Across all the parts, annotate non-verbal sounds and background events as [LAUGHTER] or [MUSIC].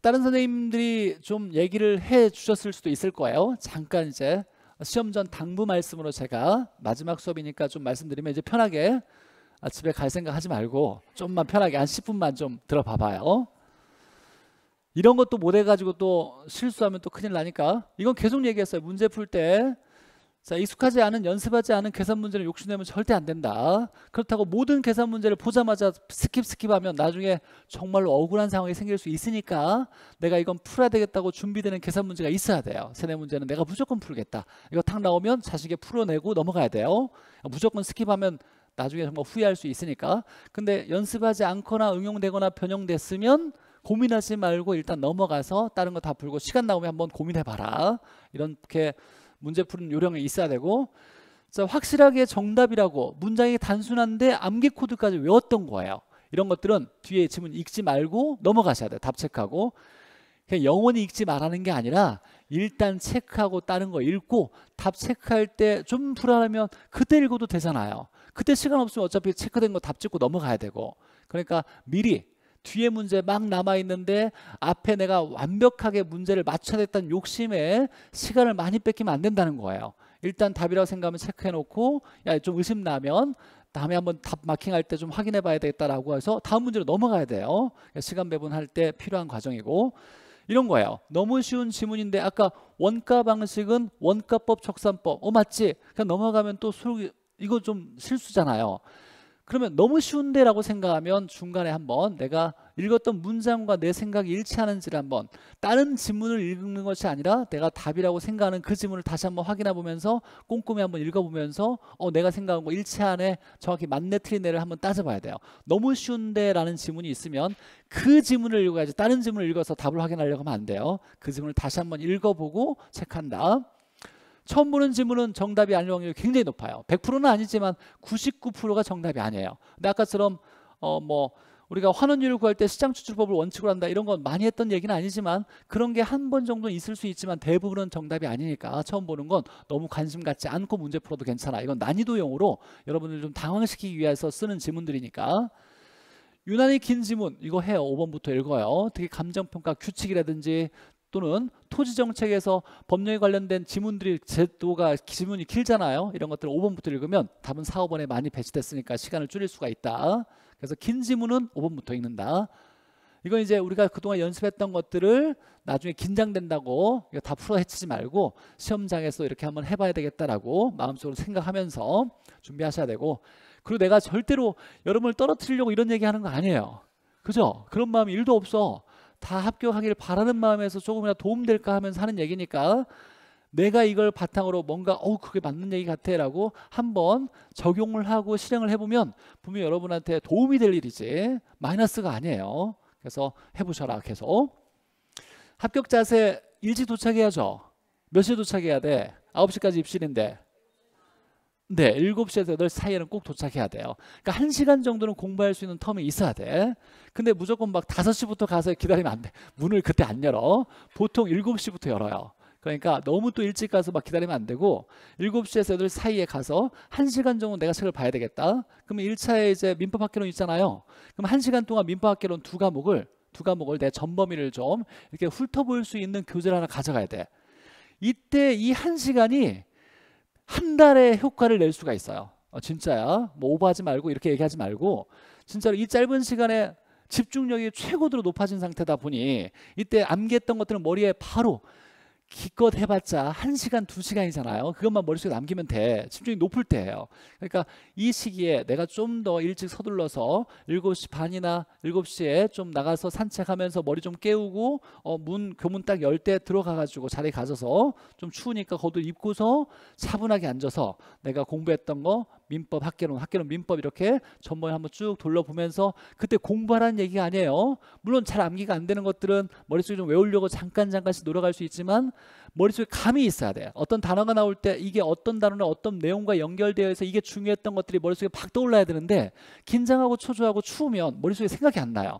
다른 선생님들이 좀 얘기를 해 주셨을 수도 있을 거예요. 잠깐 이제 시험 전 당부 말씀으로 제가 마지막 수업이니까 좀 말씀드리면 이제 편하게 아, 집에 갈 생각 하지 말고 좀만 편하게 한 10분만 좀 들어봐 봐요. 이런 것도 못 해가지고 또 실수하면 또 큰일 나니까 이건 계속 얘기했어요. 문제 풀때 자, 익숙하지 않은 연습하지 않은 계산 문제를 욕심내면 절대 안 된다. 그렇다고 모든 계산 문제를 보자마자 스킵 스킵하면 나중에 정말로 억울한 상황이 생길 수 있으니까 내가 이건 풀어야 되겠다고 준비되는 계산 문제가 있어야 돼요. 세네 문제는 내가 무조건 풀겠다. 이거 탁 나오면 자식에 풀어내고 넘어가야 돼요. 무조건 스킵하면 나중에 정말 후회할 수 있으니까. 근데 연습하지 않거나 응용되거나 변형됐으면 고민하지 말고 일단 넘어가서 다른 거 다 풀고 시간 나오면 한번 고민해봐라. 이렇게 문제 푸는 요령이 있어야 되고 자, 확실하게 정답이라고 문장이 단순한데 암기 코드까지 외웠던 거예요. 이런 것들은 뒤에 지문 읽지 말고 넘어가셔야 돼요. 답 체크하고 그냥 영원히 읽지 말하는게 아니라 일단 체크하고 다른 거 읽고 답 체크할 때 좀 불안하면 그때 읽어도 되잖아요. 그때 시간 없으면 어차피 체크된 거 답 찍고 넘어가야 되고 그러니까 미리 뒤에 문제 막 남아 있는데 앞에 내가 완벽하게 문제를 맞춰야 됐다는 욕심에 시간을 많이 뺏기면 안 된다는 거예요. 일단 답이라고 생각하면 체크해 놓고 야 좀 의심 나면 다음에 한번 답 마킹할 때 좀 확인해 봐야 되겠다라고 해서 다음 문제로 넘어가야 돼요. 시간 배분할 때 필요한 과정이고 이런 거예요. 너무 쉬운 지문인데 아까 원가 방식은 원가법 적산법. 어 맞지? 그냥 넘어가면 또 술, 이거 좀 실수잖아요. 그러면 너무 쉬운데라고 생각하면 중간에 한번 내가 읽었던 문장과 내 생각이 일치하는지를 한번 다른 지문을 읽는 것이 아니라 내가 답이라고 생각하는 그 지문을 다시 한번 확인해 보면서 꼼꼼히 한번 읽어보면서 어 내가 생각한 거 일치하네 정확히 맞네 틀리네를 한번 따져봐야 돼요 너무 쉬운데라는 지문이 있으면 그 지문을 읽어야지 다른 지문을 읽어서 답을 확인하려고 하면 안 돼요 그 지문을 다시 한번 읽어보고 체크한 다음 처음 보는 질문은 정답이 아닐 확률이 굉장히 높아요. 100%는 아니지만 99%가 정답이 아니에요. 근데 아까처럼 어뭐 우리가 환원율을 구할 때 시장 추출법을 원칙으로 한다 이런 건 많이 했던 얘기는 아니지만 그런 게 한 번 정도 있을 수 있지만 대부분은 정답이 아니니까 처음 보는 건 너무 관심 갖지 않고 문제 풀어도 괜찮아. 이건 난이도용으로 여러분들좀 당황시키기 위해서 쓰는 질문들이니까 유난히 긴 지문 이거 해요. 5번부터 읽어요. 특히 감정평가 규칙이라든지 또는 토지 정책에서 법령에 관련된 지문들이 제도가 지문이 길잖아요. 이런 것들 을 5번부터 읽으면 답은 4, 5번에 많이 배치됐으니까 시간을 줄일 수가 있다. 그래서 긴 지문은 5번부터 읽는다. 이건 이제 우리가 그동안 연습했던 것들을 나중에 긴장된다고 이거 다 풀어 헤치지 말고 시험장에서 이렇게 한번 해봐야 되겠다라고 마음속으로 생각하면서 준비하셔야 되고 그리고 내가 절대로 여러분을 떨어뜨리려고 이런 얘기하는 거 아니에요. 그죠? 그런 마음이 1도 없어. 다 합격하길 바라는 마음에서 조금이라도 도움될까 하면서 하는 얘기니까 내가 이걸 바탕으로 뭔가 어 그게 맞는 얘기 같아라고 한번 적용을 하고 실행을 해보면 분명히 여러분한테 도움이 될 일이지 마이너스가 아니에요. 그래서 해보셔라 계속. 합격 자세 일찍 도착해야죠. 몇 시에 도착해야 돼? 9시까지 입실인데 네, 7시에서 8시 사이에는 꼭 도착해야 돼요. 그러니까 1시간 정도는 공부할 수 있는 텀이 있어야 돼. 근데 무조건 막 5시부터 가서 기다리면 안 돼. 문을 그때 안 열어. 보통 7시부터 열어요. 그러니까 너무 또 일찍 가서 막 기다리면 안 되고 7시에서 8시 사이에 가서 1시간 정도 내가 책을 봐야 되겠다. 그러면 1차에 이제 민법학개론 있잖아요. 그럼 1시간 동안 민법학개론 두 과목을 두 과목을 내 전범위를 좀 이렇게 훑어볼 수 있는 교재를 하나 가져가야 돼. 이때 이 1시간이 한 달에 효과를 낼 수가 있어요. 어, 진짜야. 뭐 오버하지 말고 이렇게 얘기하지 말고 진짜로 이 짧은 시간에 집중력이 최고로 높아진 상태다 보니 이때 암기했던 것들은 머리에 바로 기껏 해봤자 1시간, 2시간이잖아요. 그것만 머릿속에 남기면 돼. 집중이 높을 때예요. 그러니까 이 시기에 내가 좀 더 일찍 서둘러서 7시 반이나 7시에 좀 나가서 산책하면서 머리 좀 깨우고 어, 문 교문 딱 열 때 들어가가지고 자리 가져서 좀 추우니까 겉옷 입고서 차분하게 앉아서 내가 공부했던 거 민법, 학계론학계론 민법 이렇게 전번에 한번 쭉 돌려보면서 그때 공부하라는 얘기가 아니에요. 물론 잘 암기가 안 되는 것들은 머릿속에 좀 외우려고 잠깐 잠깐씩 노력할 수 있지만 머릿속에 감이 있어야 돼요. 어떤 단어가 나올 때 이게 어떤 단어나 어떤 내용과 연결되어 서 이게 중요했던 것들이 머릿속에 팍 떠올라야 되는데 긴장하고 초조하고 추우면 머릿속에 생각이 안 나요.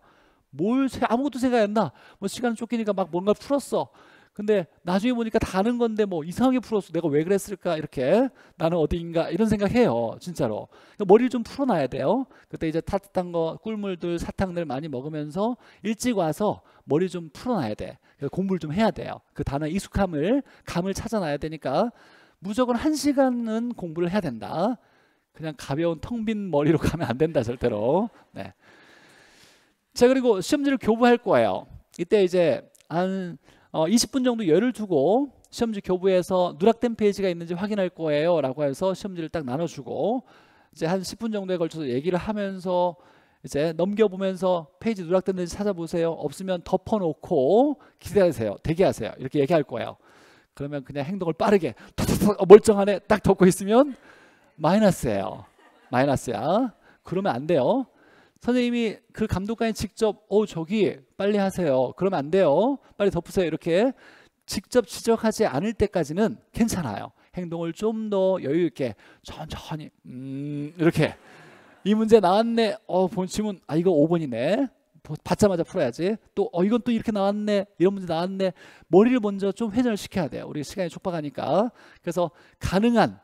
뭘 아무것도 생각이 안 나. 뭐 시간 쫓기니까 막 뭔가 풀었어. 근데 나중에 보니까 다른 건데 뭐 이상하게 풀었어. 내가 왜 그랬을까? 이렇게 나는 어디인가 이런 생각해요. 진짜로. 그러니까 머리를 좀 풀어놔야 돼요. 그때 이제 따뜻한 거, 꿀물들, 사탕들 많이 먹으면서 일찍 와서 머리 좀 풀어놔야 돼. 공부를 좀 해야 돼요. 그 단어 익숙함을, 감을 찾아놔야 되니까 무조건 한 시간은 공부를 해야 된다. 그냥 가벼운 텅 빈 머리로 [LAUGHS] 가면 안 된다 절대로. 네. 자 그리고 시험지를 교부할 거예요. 이때 이제 한 어, 20분 정도 열을 두고 시험지 교부에서 누락된 페이지가 있는지 확인할 거예요 라고 해서 시험지를 딱 나눠주고 이제 한 10분 정도에 걸쳐서 얘기를 하면서 이제 넘겨보면서 페이지 누락됐는지 찾아보세요 없으면 덮어놓고 기다리세요 대기하세요 이렇게 얘기할 거예요 그러면 그냥 행동을 빠르게 어, 멀쩡하네 딱 덮고 있으면 마이너스예요 마이너스야 그러면 안 돼요 선생님이 그 감독관이 직접 어 저기 빨리 하세요. 그러면 안 돼요. 빨리 덮으세요. 이렇게 직접 지적하지 않을 때까지는 괜찮아요. 행동을 좀 더 여유 있게 천천히 음 이렇게 이 문제 나왔네. 어본 질문 아 이거 5번이네. 받자마자 풀어야지. 또 어 이건 또 이렇게 나왔네. 이런 문제 나왔네. 머리를 먼저 좀 회전을 시켜야 돼요. 우리 시간이 촉박하니까. 그래서 가능한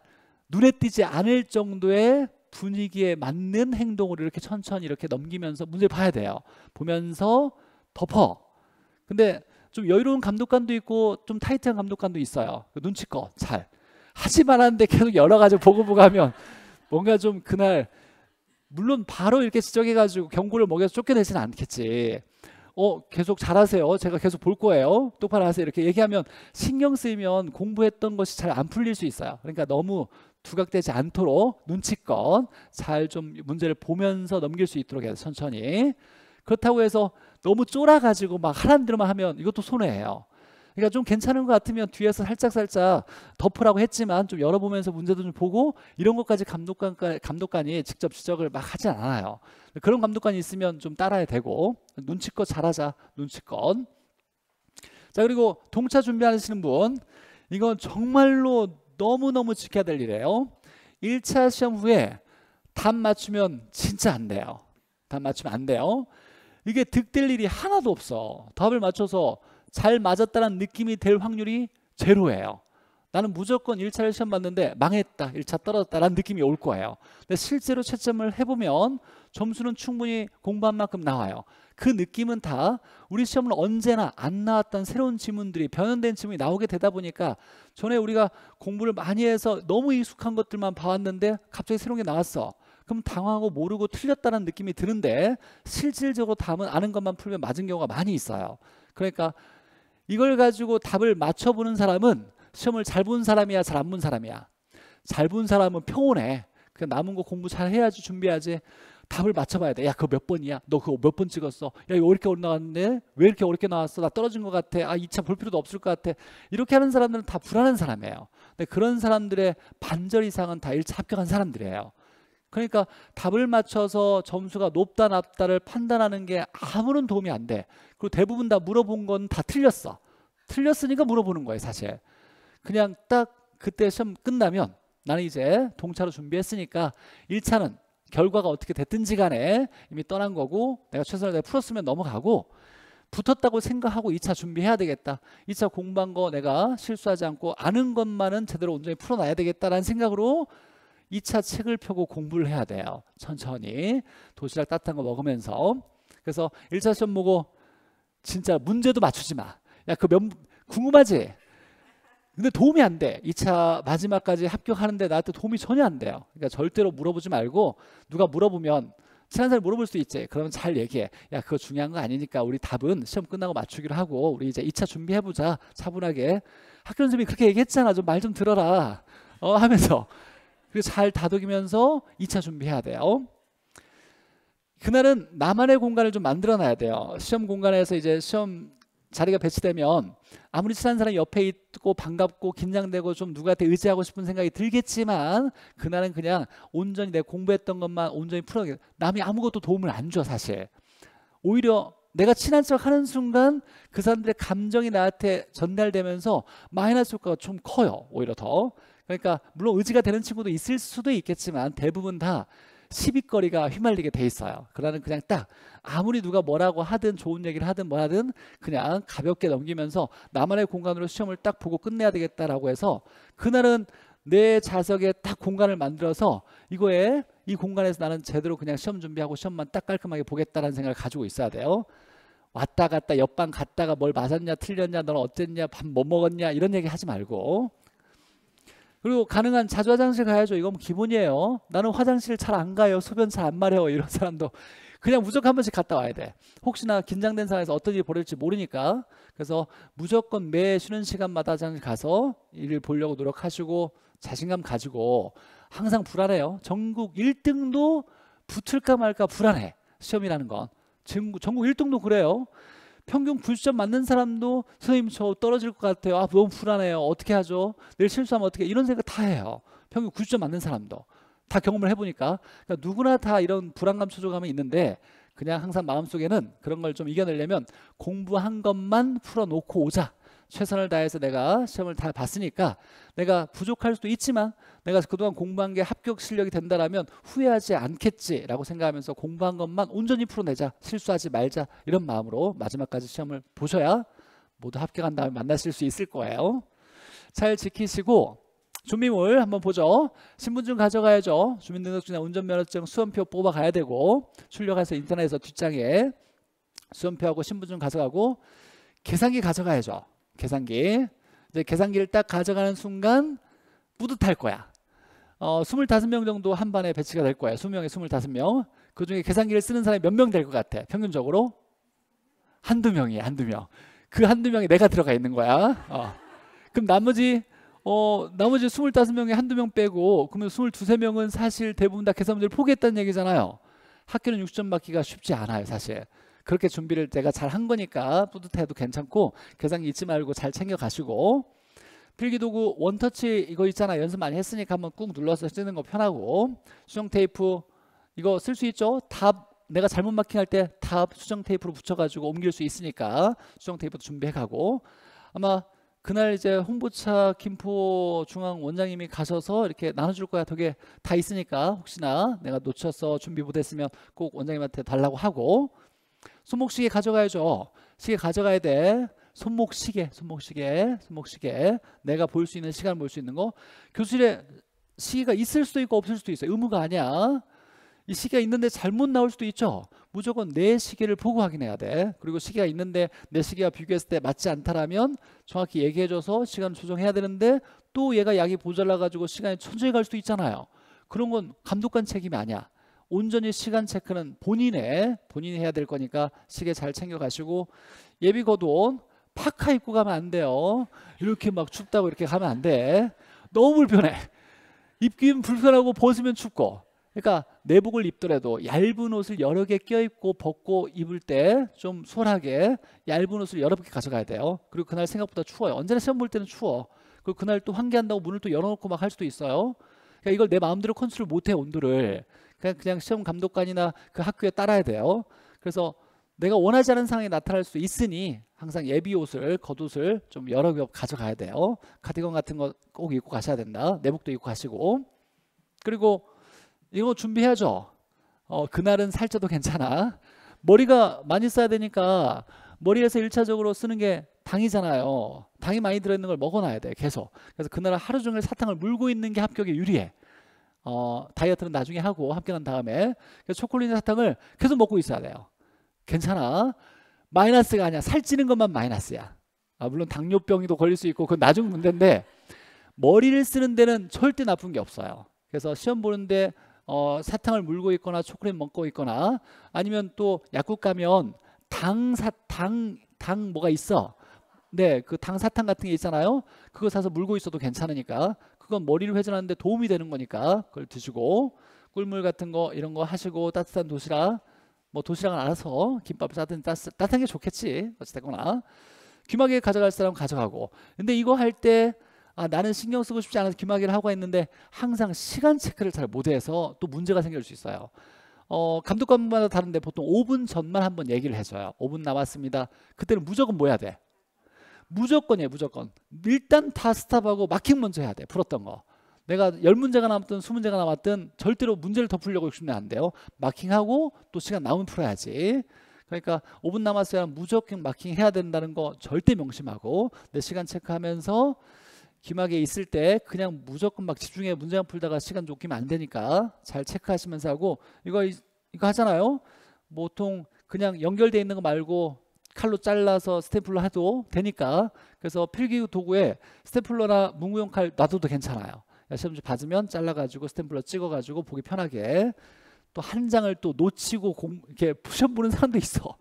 눈에 띄지 않을 정도의 분위기에 맞는 행동으로 이렇게 천천히 이렇게 넘기면서 문제를 봐야 돼요. 보면서 덮어. 근데 좀 여유로운 감독관도 있고 좀 타이트한 감독관도 있어요. 그 눈치껏 잘. 하지 말았는데 계속 여러 가지 보고 보고 하면 뭔가 좀 그날 물론 바로 이렇게 지적해가지고 경고를 먹여서 쫓겨내지는 않겠지. 어 계속 잘하세요. 제가 계속 볼 거예요. 똑바로 하세요. 이렇게 얘기하면 신경 쓰이면 공부했던 것이 잘 안 풀릴 수 있어요. 그러니까 너무 두각되지 않도록 눈치껏 잘 좀 문제를 보면서 넘길 수 있도록 해서 천천히 그렇다고 해서 너무 쫄아가지고 막 하란 대로만 하면 이것도 손해예요. 그러니까 좀 괜찮은 것 같으면 뒤에서 살짝살짝 덮으라고 했지만 좀 열어보면서 문제도 좀 보고 이런 것까지 감독관, 감독관이 직접 지적을 막하지 않아요. 그런 감독관이 있으면 좀 따라야 되고 눈치껏 잘하자 눈치껏 자 그리고 동차 준비하시는 분 이건 정말로 너무너무 지켜야 될 일이에요. 1차 시험 후에 답 맞추면 진짜 안 돼요. 답 맞추면 안 돼요. 이게 득될 일이 하나도 없어. 답을 맞춰서 잘 맞았다는 느낌이 될 확률이 제로예요. 나는 무조건 1차 시험 봤는데 망했다, 1차 떨어졌다라는 느낌이 올 거예요. 근데 실제로 채점을 해보면 점수는 충분히 공부한 만큼 나와요. 그 느낌은 다 우리 시험을 언제나 안 나왔던 새로운 지문들이 변형된 지문이 나오게 되다 보니까 전에 우리가 공부를 많이 해서 너무 익숙한 것들만 봐왔는데 갑자기 새로운 게 나왔어. 그럼 당황하고 모르고 틀렸다는 느낌이 드는데 실질적으로 답은 아는 것만 풀면 맞은 경우가 많이 있어요. 그러니까 이걸 가지고 답을 맞춰보는 사람은 시험을 잘 본 사람이야 잘 안 본 사람이야. 잘 본 사람은 평온해. 그냥 남은 거 공부 잘 해야지 준비하지. 답을 맞춰봐야 돼. 야, 그거 몇 번이야? 너 그거 몇 번 찍었어? 야, 이거 왜 이렇게 올라갔는데? 왜 이렇게 어렵게 나왔어? 나 떨어진 것 같아. 아, 2차 볼 필요도 없을 것 같아. 이렇게 하는 사람들은 다 불안한 사람이에요. 근데 그런 사람들의 반절 이상은 다 1차 합격한 사람들이에요. 그러니까 답을 맞춰서 점수가 높다 낮다를 판단하는 게 아무런 도움이 안 돼. 그리고 대부분 다 물어본 건 다 틀렸어. 틀렸으니까 물어보는 거예요, 사실. 그냥 딱 그때 시험 끝나면 나는 이제 동차로 준비했으니까 1차는 결과가 어떻게 됐든지 간에 이미 떠난 거고 내가 최선을 다해 풀었으면 넘어가고 붙었다고 생각하고 2차 준비해야 되겠다. 2차 공부한 거 내가 실수하지 않고 아는 것만은 제대로 온전히 풀어놔야 되겠다라는 생각으로 2차 책을 펴고 공부를 해야 돼요. 천천히 도시락 따뜻한 거 먹으면서 그래서 1차 시험 보고 진짜 문제도 맞추지 마. 야 그 면 궁금하지? 근데 도움이 안 돼. 2차 마지막까지 합격하는데 나한테 도움이 전혀 안 돼요. 그러니까 절대로 물어보지 말고 누가 물어보면 친한 사람이 물어볼 수 있지. 그러면 잘 얘기해. 야, 그거 중요한 거 아니니까 우리 답은 시험 끝나고 맞추기로 하고 우리 이제 2차 준비해보자. 차분하게. 학교 선생님이 그렇게 얘기했잖아. 좀 말좀 좀 들어라. 어, 하면서. 그리고 잘 다독이면서 2차 준비해야 돼요. 그날은 나만의 공간을 좀 만들어 놔야 돼요. 시험 공간에서 이제 시험 자리가 배치되면 아무리 친한 사람이 옆에 있고 반갑고 긴장되고 좀 누구한테 의지하고 싶은 생각이 들겠지만 그날은 그냥 온전히 내 공부했던 것만 온전히 풀어야 남이 아무것도 도움을 안 줘 사실 오히려 내가 친한 척 하는 순간 그 사람들의 감정이 나한테 전달되면서 마이너스 효과가 좀 커요 오히려 더 그러니까 물론 의지가 되는 친구도 있을 수도 있겠지만 대부분 다 시비거리가 휘말리게 돼 있어요. 그러는 그냥 딱 아무리 누가 뭐라고 하든 좋은 얘기를 하든 뭐 하든 그냥 가볍게 넘기면서 나만의 공간으로 시험을 딱 보고 끝내야 되겠다라고 해서 그날은 내 자석에 딱 공간을 만들어서 이거에 이 공간에서 나는 제대로 그냥 시험 준비하고 시험만 딱 깔끔하게 보겠다라는 생각을 가지고 있어야 돼요. 왔다 갔다 옆방 갔다가 뭘 맞았냐 틀렸냐 너는 어땠냐 밥 뭐 먹었냐 이런 얘기 하지 말고 그리고 가능한 자주 화장실 가야죠. 이건 기본이에요. 나는 화장실 잘 안 가요. 소변 잘 안마려요 이런 [LAUGHS] 사람도 그냥 무조건 한 번씩 갔다 와야 돼. 혹시나 긴장된 상황에서 어떤 일이 벌어질지 모르니까. 그래서 무조건 매 쉬는 시간마다 화장실 가서 일을 보려고 노력하시고 자신감 가지고 항상 불안해요. 전국 1등도 붙을까 말까 불안해. 시험이라는 건. 전국 1등도 그래요. 평균 90점 맞는 사람도 선생님 저 떨어질 것 같아요. 아 너무 불안해요. 어떻게 하죠? 내일 실수하면 어떻게? 이런 생각 다 해요. 평균 90점 맞는 사람도 다 경험을 해보니까 그러니까 누구나 다 이런 불안감 초조감이 있는데 그냥 항상 마음속에는 그런 걸 좀 이겨내려면 공부한 것만 풀어놓고 오자 최선을 다해서 내가 시험을 다 봤으니까 내가 부족할 수도 있지만 내가 그동안 공부한 게 합격 실력이 된다라면 후회하지 않겠지라고 생각하면서 공부한 것만 온전히 풀어내자 실수하지 말자 이런 마음으로 마지막까지 시험을 보셔야 모두 합격한 다음에 만나실 수 있을 거예요. 잘 지키시고 준비물 한번 보죠. 신분증 가져가야죠. 주민등록증이나 운전면허증 수험표 뽑아가야 되고 출력해서 인터넷에서 뒷장에 수험표하고 신분증 가져가고 계산기 가져가야죠. 계산기. 이제 계산기를 딱 가져가는 순간 뿌듯할 거야. 어, 25명 정도 한 반에 배치가 될 거야. 20명에 25명. 그 중에 계산기를 쓰는 사람이 몇 명 될 것 같아? 평균적으로? 한두 명이 한두 명. 그 한두 명이 내가 들어가 있는 거야. 어. 그럼 나머지 어 나머지 25명에 한두 명 빼고 그러면 22명은 사실 대부분 다 계산 문제를 포기했다는 얘기잖아요. 학교는 6점 받기가 쉽지 않아요, 사실. 그렇게 준비를 내가 잘 한 거니까 뿌듯해도 괜찮고 계산 잊지 말고 잘 챙겨 가시고 필기도구 원터치 이거 있잖아 연습 많이 했으니까 한번 꾹 눌러서 쓰는 거 편하고 수정 테이프 이거 쓸 수 있죠 답 내가 잘못 마킹할 때 답 수정 테이프로 붙여가지고 옮길 수 있으니까 수정 테이프도 준비해 가고 아마 그날 이제 홍보차 김포 중앙 원장님이 가셔서 이렇게 나눠줄 거야 되게 다 있으니까 혹시나 내가 놓쳐서 준비 못했으면 꼭 원장님한테 달라고 하고 손목시계 가져가야죠. 시계 가져가야 돼. 손목시계, 손목시계, 손목시계. 내가 볼 수 있는 시간 볼 수 있는 거. 교실에 시계가 있을 수도 있고 없을 수도 있어요. 의무가 아니야. 이 시계가 있는데 잘못 나올 수도 있죠. 무조건 내 시계를 보고 확인해야 돼. 그리고 시계가 있는데 내 시계와 비교했을 때 맞지 않다라면 정확히 얘기해줘서 시간을 조정해야 되는데 또 얘가 약이 보잘라가지고 시간이 천천히 갈 수도 있잖아요. 그런 건 감독관 책임이 아니야. 온전히 시간 체크는 본인의 본인이 해야 될 거니까 시계 잘 챙겨가시고 예비 겉옷 파카 입고 가면 안 돼요. 이렇게 막 춥다고 이렇게 가면 안 돼. 너무 불편해. 입기는 불편하고 벗으면 춥고. 그러니까 내복을 입더라도 얇은 옷을 여러 개 껴입고 벗고 입을 때 좀 소홀하게 얇은 옷을 여러 개 가져가야 돼요. 그리고 그날 생각보다 추워요. 언제나 시험 볼 때는 추워. 그리고 그날 또 환기한다고 문을 또 열어놓고 막 할 수도 있어요. 그러니까 이걸 내 마음대로 컨트롤 못해 온도를. 그냥, 그냥 시험 감독관이나 그 학교에 따라야 돼요. 그래서 내가 원하지 않은 상황이 나타날 수 있으니 항상 예비 옷을 겉옷을 좀 여러 겹 가져가야 돼요. 카디건 같은 거 꼭 입고 가셔야 된다. 내복도 입고 가시고 그리고 이거 준비해야죠. 어, 그날은 살쪄도 괜찮아. 머리가 많이 써야 되니까 머리에서 일차적으로 쓰는 게 당이잖아요. 당이 많이 들어있는 걸 먹어놔야 돼 계속. 그래서 그날 하루 종일 사탕을 물고 있는 게 합격에 유리해. 어, 다이어트는 나중에 하고 함께 난 다음에 초콜릿 사탕을 계속 먹고 있어야 돼요. 괜찮아. 마이너스가 아니야. 살찌는 것만 마이너스야. 아, 물론 당뇨병이도 걸릴 수 있고 그건 나중 문제인데 머리를 쓰는 데는 절대 나쁜 게 없어요. 그래서 시험 보는데 어, 사탕을 물고 있거나 초콜릿 먹고 있거나 아니면 또 약국 가면 당사 당 당 뭐가 있어. 네, 그 당사탕 같은 게 있잖아요. 그거 사서 물고 있어도 괜찮으니까 그건 머리를 회전하는데 도움이 되는 거니까 그걸 드시고 꿀물 같은 거 이런 거 하시고 따뜻한 도시락 뭐도시락을 알아서 김밥을 싸든 따뜻, 따뜻한 게 좋겠지 어찌됐거나 귀마개 가져갈 사람 가져가고 근데 이거 할 때 아, 나는 신경 쓰고 싶지 않아서 귀마개를 하고 있는데 항상 시간 체크를 잘 못해서 또 문제가 생길 수 있어요. 어, 감독관마다 다른데 보통 5분 전만 한번 얘기를 해줘요. 5분 남았습니다. 그때는 무조건 뭐야 해 돼? 무조건이에요 무조건 일단 다 스탑하고 마킹 먼저 해야 돼 풀었던 거 내가 10문제가 남았든 20문제가 남았든 절대로 문제를 더 풀려고 욕심내 안 돼요 마킹하고 또 시간 남으면 풀어야지 그러니까 5분 남았어야 무조건 마킹해야 된다는 거 절대 명심하고 내 시간 체크하면서 기막에 있을 때 그냥 무조건 막 집중해 문제만 풀다가 시간 쫓기면 안 되니까 잘 체크하시면서 하고 이거 이거 하잖아요. 보통 그냥 연결되어 있는 거 말고 칼로 잘라서 스테플러 해도 되니까 그래서 필기 도구에 스테플러나 문구용 칼 놔둬도 괜찮아요. 시험지 받으면 잘라가지고 스테플러 찍어가지고 보기 편하게 또 한 장을 또 놓치고 공, 이렇게 시험 보는 사람도 있어.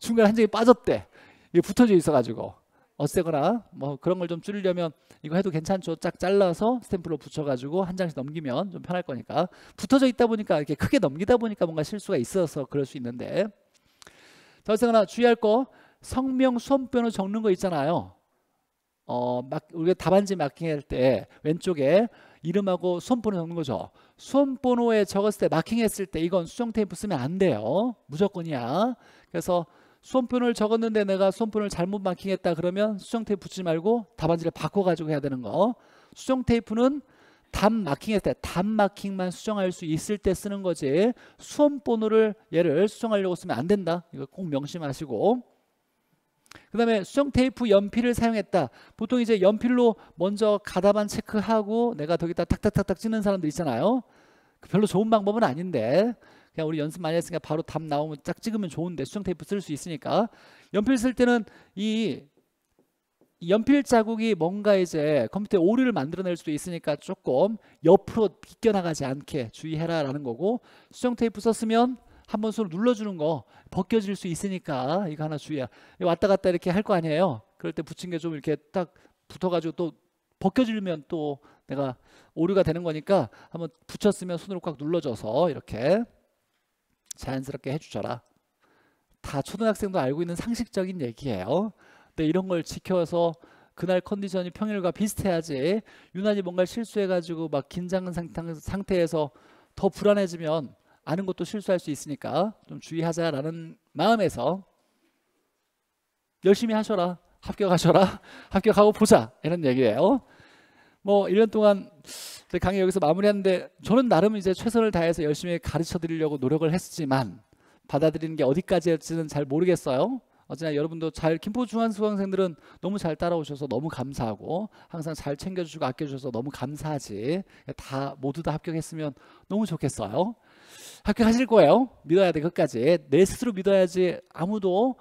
중간에 한 장이 빠졌대. 이게 붙어져 있어가지고 어세거나 뭐 그런 걸 좀 줄이려면 이거 해도 괜찮죠. 쫙 잘라서 스탬플로 붙여가지고 한 장씩 넘기면 좀 편할 거니까 붙어져 있다 보니까 이렇게 크게 넘기다 보니까 뭔가 실수가 있어서 그럴 수 있는데 더 이상 하나 주의할 거 성명 수험표는 적는 거 있잖아요. 어, 막 우리가 답안지 마킹할 때 왼쪽에 이름하고 수험번호 적는 거죠. 수험번호에 적었을 때 마킹했을 때 이건 수정 테이프 쓰면 안 돼요. 무조건이야. 그래서 수험표를 적었는데 내가 수험표를 잘못 마킹했다 그러면 수정 테이프 붙지 이 말고 답안지를 바꿔가지고 해야 되는 거. 수정 테이프는 단 마킹했을 때단 마킹만 수정할 수 있을 때 쓰는 거지 수험 번호를 얘를 수정하려고 쓰면 안 된다. 이거 꼭 명심하시고 그 다음에 수정 테이프 연필을 사용했다. 보통 이제 연필로 먼저 가다반 체크하고 내가 거기다 탁탁탁탁 찍는 사람들 있잖아요. 그 별로 좋은 방법은 아닌데 그냥 우리 연습 많이 했으니까 바로 답 나오면 딱 찍으면 좋은데 수정 테이프 쓸 수 있으니까 연필 쓸 때는 이 연필 자국이 뭔가 이제 컴퓨터에 오류를 만들어낼 수도 있으니까 조금 옆으로 비껴나가지 않게 주의해라 라는 거고 수정 테이프 썼으면 한 번 손을 눌러주는 거 벗겨질 수 있으니까 이거 하나 주의야 왔다 갔다 이렇게 할 거 아니에요 그럴 때 붙인 게 좀 이렇게 딱 붙어가지고 또 벗겨지면 또 내가 오류가 되는 거니까 한번 붙였으면 손으로 꽉 눌러줘서 이렇게 자연스럽게 해주셔라 다 초등학생도 알고 있는 상식적인 얘기예요 근데 네, 이런 걸 지켜서 그날 컨디션이 평일과 비슷해야지 유난히 뭔가 실수해가지고 막 긴장 상태에서 더 불안해지면 아는 것도 실수할 수 있으니까 좀 주의하자라는 마음에서 열심히 하셔라 합격하셔라 [LAUGHS] 합격하고 보자 이런 얘기예요 뭐 1년 동안 강의 여기서 마무리하는데 저는 나름 이제 최선을 다해서 열심히 가르쳐 드리려고 노력을 했지만 받아들이는 게 어디까지였지는 잘 모르겠어요 어찌나 여러분도 잘 김포 중앙 수강생들은 너무 잘 따라오셔서 너무 감사하고 항상 잘 챙겨주시고 아껴주셔서 너무 감사하지. 다 모두 다 합격했으면 너무 좋겠어요. 합격하실 거예요. 믿어야 돼 끝까지. 내 스스로 믿어야지 아무도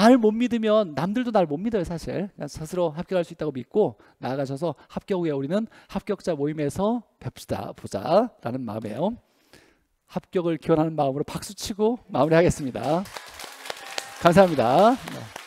날 못 믿으면 남들도 날 못 믿어요 사실. 스스로 합격할 수 있다고 믿고 나아가셔서 합격 후에 우리는 합격자 모임에서 뵙시다 보자라는 마음에요. 합격을 기원하는 마음으로 박수 치고 마무리하겠습니다. 감사합니다. 네.